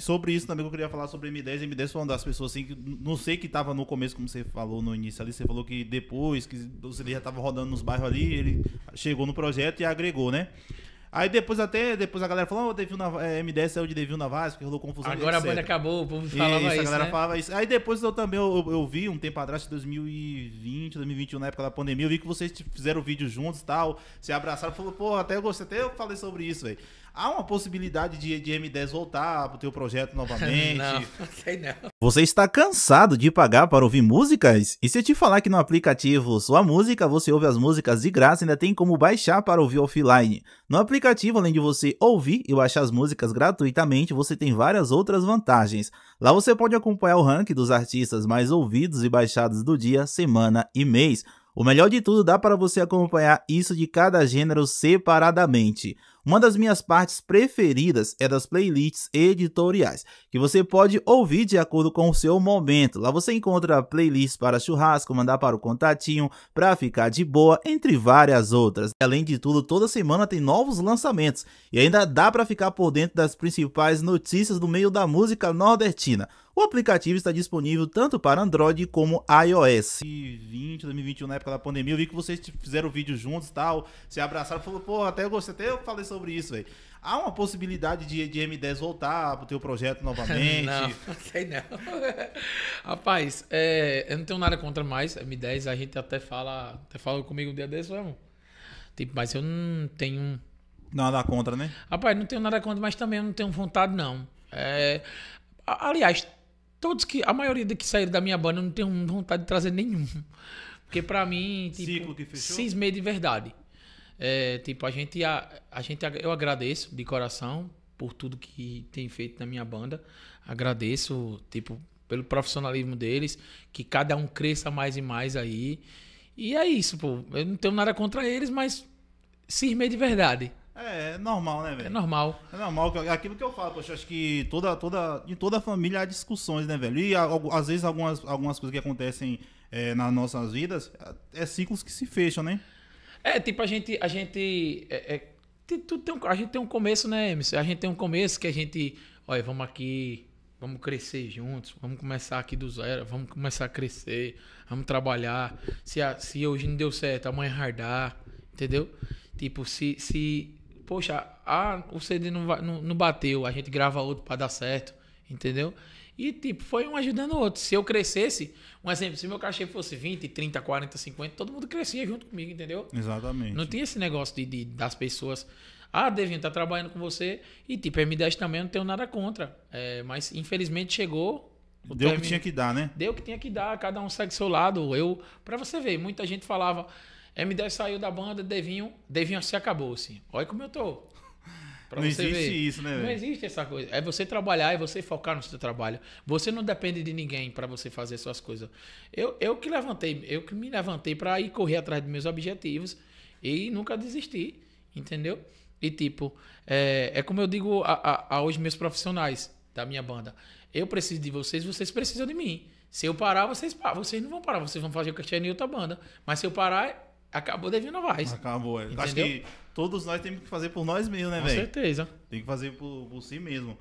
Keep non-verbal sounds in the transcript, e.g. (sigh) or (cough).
sobre isso também eu queria falar sobre M10. M10 foi uma das pessoas assim que não sei que estava no começo, como você falou no início ali. Você falou que depois que você já estava rodando nos bairros ali, ele chegou no projeto e agregou, né? Aí depois até, depois a galera falou, oh, Devil Navas, é, MDS saiu de Devil Navas, porque rolou confusão. Agora a banda acabou, o povo falava isso, isso, a galera né? falava isso. Aí depois eu também, eu, eu, vi um tempo atrás, 2020, 2021, na época da pandemia, eu vi que vocês fizeram vídeo juntos e tal, se abraçaram, falou, pô, até eu gostei, até eu falei sobre isso, velho. Há uma possibilidade de, de M10 voltar pro teu projeto novamente? (laughs) não, não sei não. Você está cansado de pagar para ouvir músicas? E se eu te falar que no aplicativo Sua Música você ouve as músicas de graça e ainda tem como baixar para ouvir offline? No aplicativo aplicativo, além de você ouvir e baixar as músicas gratuitamente, você tem várias outras vantagens. Lá você pode acompanhar o ranking dos artistas mais ouvidos e baixados do dia, semana e mês. O melhor de tudo, dá para você acompanhar isso de cada gênero separadamente. Uma das minhas partes preferidas é das playlists editoriais, que você pode ouvir de acordo com o seu momento. Lá você encontra playlists para churrasco, mandar para o contatinho, para ficar de boa, entre várias outras. Além de tudo, toda semana tem novos lançamentos e ainda dá para ficar por dentro das principais notícias do meio da música nordestina. O aplicativo está disponível tanto para Android como iOS. 2020, 2021, na época da pandemia, eu vi que vocês fizeram vídeo juntos e tal, se abraçaram, falou, pô, até eu gostei, até eu falei sobre isso, velho. Há uma possibilidade de, de M10 voltar para o teu projeto novamente? (laughs) não, sei não. (laughs) Rapaz, é, eu não tenho nada contra mais. M10 a gente até fala, até fala comigo um dia desse, vamos. Tipo, mas eu não tenho... Nada contra, né? Rapaz, não tenho nada contra, mas também não tenho vontade, não. É, aliás, Todos que. A maioria de que saíram da minha banda eu não tenho vontade de trazer nenhum. Porque pra mim. Tipo, Ciclo que fechou? Cismei de verdade. É, tipo, a gente, a, a gente. Eu agradeço de coração por tudo que tem feito na minha banda. Agradeço, tipo, pelo profissionalismo deles. Que cada um cresça mais e mais aí. E é isso, pô. Eu não tenho nada contra eles, mas cismei de verdade é normal, né, velho? É normal. É normal. É aquilo que eu falo, poxa, acho que toda, toda, em toda família há discussões, né, velho? E às vezes algumas, algumas coisas que acontecem é, nas nossas vidas é, é ciclos que se fecham, né? É, tipo, a gente. A gente é, é, tudo tem um, a gente tem um começo, né, MC? A gente tem um começo que a gente. Olha, vamos aqui vamos crescer juntos, vamos começar aqui do zero, vamos começar a crescer, vamos trabalhar. Se, a, se hoje não deu certo, amanhã é hardar, entendeu? Tipo, se, se poxa, ah, o CD não, vai, não, não bateu, a gente grava outro para dar certo, entendeu? E, tipo, foi um ajudando o outro. Se eu crescesse, um exemplo, se meu cachê fosse 20, 30, 40, 50, todo mundo crescia junto comigo, entendeu? Exatamente. Não tinha esse negócio de, de das pessoas. Ah, Devinho, tá trabalhando com você. E, tipo, M10 também não tenho nada contra. É, mas, infelizmente, chegou. O Deu o que tinha que dar, né? Deu o que tinha que dar. Cada um segue seu lado. Eu, para você ver, muita gente falava. M10 saiu da banda, Devinho, Devinho se assim acabou, assim. Olha como eu tô. Pra não existe ver. isso, né? Não existe essa coisa. É você trabalhar, é você focar no seu trabalho. Você não depende de ninguém para você fazer suas coisas. Eu, eu que levantei, eu que me levantei para ir correr atrás dos meus objetivos e nunca desistir, entendeu? E tipo, é, é como eu digo a, a, aos meus profissionais da minha banda. Eu preciso de vocês, vocês precisam de mim. Se eu parar, vocês, vocês não vão parar, vocês vão fazer o que eu tinha em outra banda. Mas se eu parar, acabou devendo Novaes. Acabou. Acho que todos nós temos que fazer por nós mesmos, né, velho? Com certeza. Tem que fazer por, por si mesmo.